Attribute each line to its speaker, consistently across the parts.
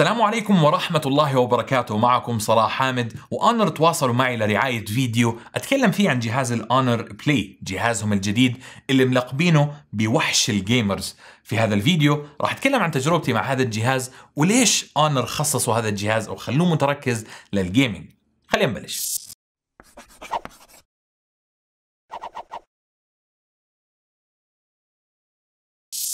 Speaker 1: السلام عليكم ورحمة الله وبركاته معكم صلاح حامد وأنر تواصلوا معي لرعاية فيديو أتكلم فيه عن جهاز الأنر بلاي جهازهم الجديد اللي ملقبينه بوحش الجيمرز في هذا الفيديو راح أتكلم عن تجربتي مع هذا الجهاز وليش أنر خصصوا هذا الجهاز أو خلوه متركز للجيمنج خلينا نبلش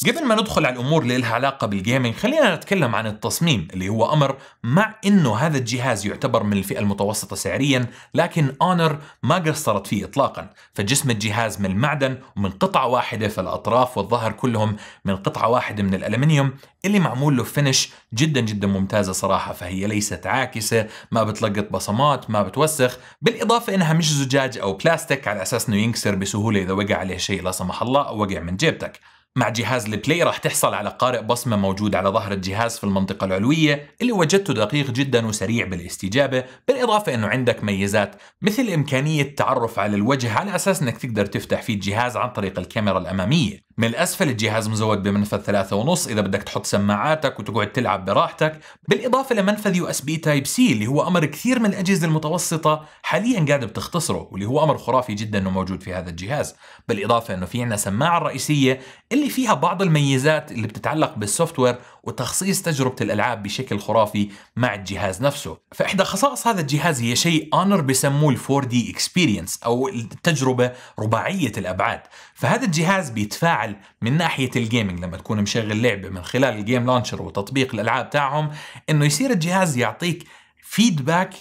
Speaker 1: قبل ما ندخل على الامور اللي لها علاقه بالجيمنج خلينا نتكلم عن التصميم اللي هو امر مع انه هذا الجهاز يعتبر من الفئه المتوسطه سعريا لكن اونر ما قصرت فيه اطلاقا فجسم الجهاز من المعدن ومن قطعه واحده فالاطراف والظهر كلهم من قطعه واحده من الالمنيوم اللي معمول له فينش جدا جدا ممتازه صراحه فهي ليست عاكسه ما بتلقط بصمات ما بتوسخ بالاضافه انها مش زجاج او بلاستيك على اساس انه ينكسر بسهوله اذا وقع عليه شيء لا سمح الله او وقع من جيبتك مع جهاز البلاي راح تحصل على قارئ بصمة موجود على ظهر الجهاز في المنطقة العلوية اللي وجدته دقيق جدا وسريع بالاستجابة بالإضافة أنه عندك ميزات مثل إمكانية التعرف على الوجه على أساس أنك تقدر تفتح فيه الجهاز عن طريق الكاميرا الأمامية من الأسفل الجهاز مزود بمنفذ ثلاثة ونص إذا بدك تحط سماعاتك وتقعد تلعب براحتك بالإضافة لمنفذ يو اس بي تايب سي اللي هو أمر كثير من الأجهزة المتوسطة حاليا قاعدة بتختصره واللي هو أمر خرافي جدا أنه موجود في هذا الجهاز بالإضافة أنه في عندنا سماعة رئيسية اللي اللي فيها بعض الميزات اللي بتتعلق بالسوفت وير وتخصيص تجربة الألعاب بشكل خرافي مع الجهاز نفسه فإحدى خصائص هذا الجهاز هي شيء أونر بسموه ال 4D Experience أو التجربة رباعية الأبعاد فهذا الجهاز بيتفاعل من ناحية الجيمنج لما تكون مشغل لعبة من خلال الجيم لانشر وتطبيق الألعاب تاعهم إنه يصير الجهاز يعطيك فيدباك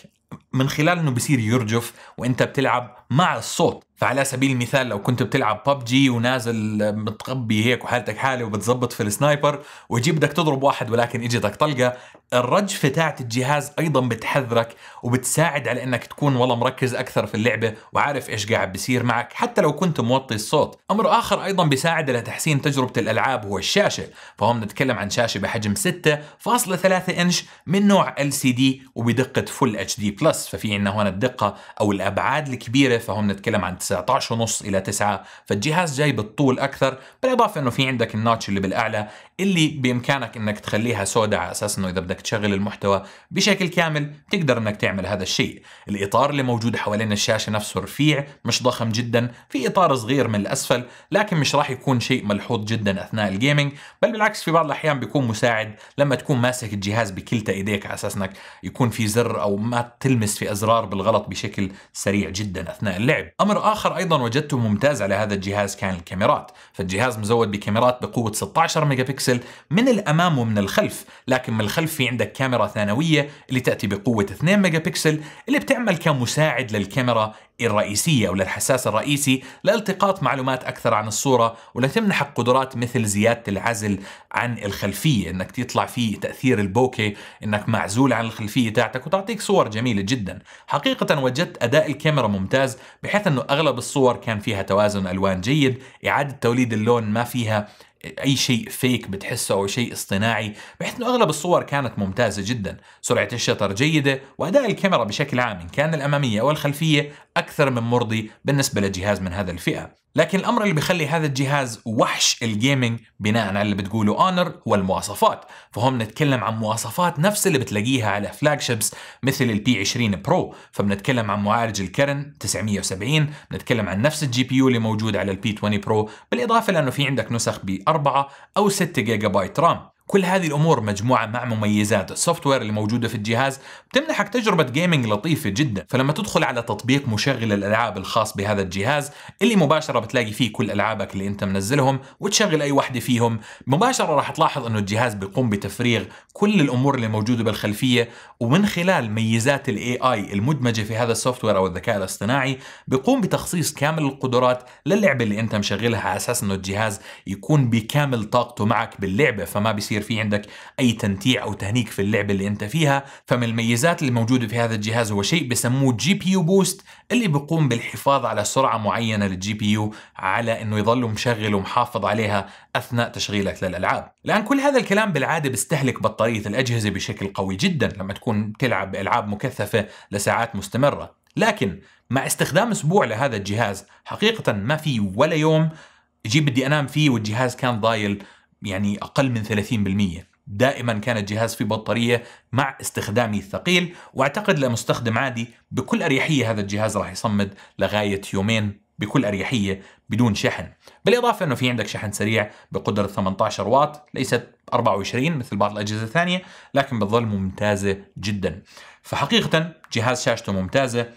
Speaker 1: من خلال انه بصير يرجف وانت بتلعب مع الصوت فعلى سبيل المثال لو كنت بتلعب ببجي ونازل متغبي هيك وحالتك حاله وبتزبط في السنايبر ويجي بدك تضرب واحد ولكن اجتك طلقه الرجفه تاعت الجهاز ايضا بتحذرك وبتساعد على انك تكون والله مركز اكثر في اللعبه وعارف ايش قاعد بيصير معك حتى لو كنت موطي الصوت امر اخر ايضا بيساعد على تحسين تجربه الالعاب هو الشاشه فهم بنتكلم عن شاشه بحجم 6.3 انش من نوع LCD وبدقه فل اتش دي بلس ففي عندنا هون الدقه او الابعاد الكبيره فهم بنتكلم عن 19 ونص الى 9 فالجهاز جاي بالطول اكثر بالاضافه انه في عندك الناتش اللي بالاعلى اللي بامكانك انك تخليها سوداء على اساس انه اذا بدك تشغل المحتوى بشكل كامل تقدر انك تعمل هذا الشيء الاطار اللي موجود حوالين الشاشه نفسه رفيع مش ضخم جدا في اطار صغير من الاسفل لكن مش راح يكون شيء ملحوظ جدا اثناء الجيمنج بل بالعكس في بعض الاحيان بيكون مساعد لما تكون ماسك الجهاز بكلتا ايديك على اساس انك يكون في زر او ما تلمس في ازرار بالغلط بشكل سريع جدا اثناء اللعب امر آخر أيضا وجدته ممتاز على هذا الجهاز كان الكاميرات فالجهاز مزود بكاميرات بقوة 16 ميجا بكسل من الأمام ومن الخلف لكن من الخلف في عندك كاميرا ثانوية اللي تأتي بقوة 2 ميجا بكسل اللي بتعمل كمساعد للكاميرا الرئيسية أو للحساس الرئيسي لالتقاط معلومات أكثر عن الصورة ولتمنحك قدرات مثل زيادة العزل عن الخلفية إنك تطلع في تأثير البوكي إنك معزول عن الخلفية تاعتك وتعطيك صور جميلة جدا حقيقة وجدت أداء الكاميرا ممتاز بحيث أنه أغلب الصور كان فيها توازن ألوان جيد إعادة توليد اللون ما فيها اي شيء فيك بتحسه او شيء اصطناعي بحيث انه اغلب الصور كانت ممتازه جدا سرعه الشطر جيده واداء الكاميرا بشكل عام ان كان الاماميه او الخلفيه أكثر من مرضي بالنسبة لجهاز من هذا الفئة لكن الأمر اللي بيخلي هذا الجهاز وحش الجيمنج بناء على اللي بتقوله أونر هو المواصفات فهم نتكلم عن مواصفات نفس اللي بتلاقيها على فلاج شيبس مثل البي 20 برو فبنتكلم عن معالج الكرن 970 بنتكلم عن نفس الجي بي يو اللي موجود على البي 20 برو بالإضافة لأنه في عندك نسخ ب 4 أو 6 جيجا بايت رام كل هذه الامور مجموعه مع مميزات السوفت وير اللي موجوده في الجهاز بتمنحك تجربه جيمنج لطيفه جدا فلما تدخل على تطبيق مشغل الالعاب الخاص بهذا الجهاز اللي مباشره بتلاقي فيه كل العابك اللي انت منزلهم وتشغل اي وحده فيهم مباشره راح تلاحظ انه الجهاز بيقوم بتفريغ كل الامور اللي موجوده بالخلفيه ومن خلال ميزات الاي اي المدمجه في هذا السوفت وير او الذكاء الاصطناعي بيقوم بتخصيص كامل القدرات للعبه اللي انت مشغلها على اساس انه الجهاز يكون بكامل طاقته معك باللعبه فما بيصير يصير في عندك اي تنتيع او تهنيك في اللعبه اللي انت فيها فمن الميزات الموجوده في هذا الجهاز هو شيء بسموه جي بي يو بوست اللي بيقوم بالحفاظ على سرعه معينه للجي بي يو على انه يظل مشغل ومحافظ عليها اثناء تشغيلك للالعاب لان كل هذا الكلام بالعاده بيستهلك بطاريه الاجهزه بشكل قوي جدا لما تكون تلعب بالعاب مكثفه لساعات مستمره لكن مع استخدام اسبوع لهذا الجهاز حقيقه ما في ولا يوم جي بدي انام إيه فيه والجهاز كان ضايل يعني أقل من 30% دائما كان الجهاز فيه بطارية مع استخدامي الثقيل وأعتقد لمستخدم عادي بكل أريحية هذا الجهاز راح يصمد لغاية يومين بكل أريحية بدون شحن بالإضافة أنه في عندك شحن سريع بقدرة 18 واط ليست 24 مثل بعض الأجهزة الثانية لكن بتظل ممتازة جدا فحقيقة جهاز شاشته ممتازة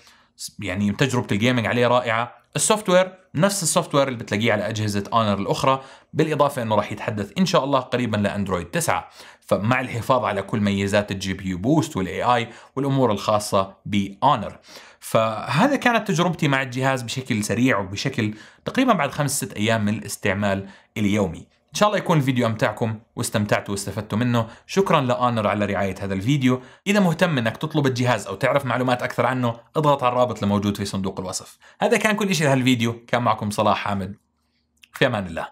Speaker 1: يعني تجربة الجيمنج عليه رائعة السوفت وير نفس السوفت وير اللي بتلاقيه على اجهزه اونر الاخرى بالاضافه انه راح يتحدث ان شاء الله قريبا لاندرويد 9 فمع الحفاظ على كل ميزات الجي بي يو بوست والاي اي والامور الخاصه باونر فهذا كانت تجربتي مع الجهاز بشكل سريع وبشكل تقريبا بعد خمس ست ايام من الاستعمال اليومي ان شاء الله يكون الفيديو امتعكم واستمتعتوا واستفدتوا منه شكرا لانر على رعايه هذا الفيديو اذا مهتم انك تطلب الجهاز او تعرف معلومات اكثر عنه اضغط على الرابط الموجود في صندوق الوصف هذا كان كل شيء الفيديو كان معكم صلاح حامد في امان الله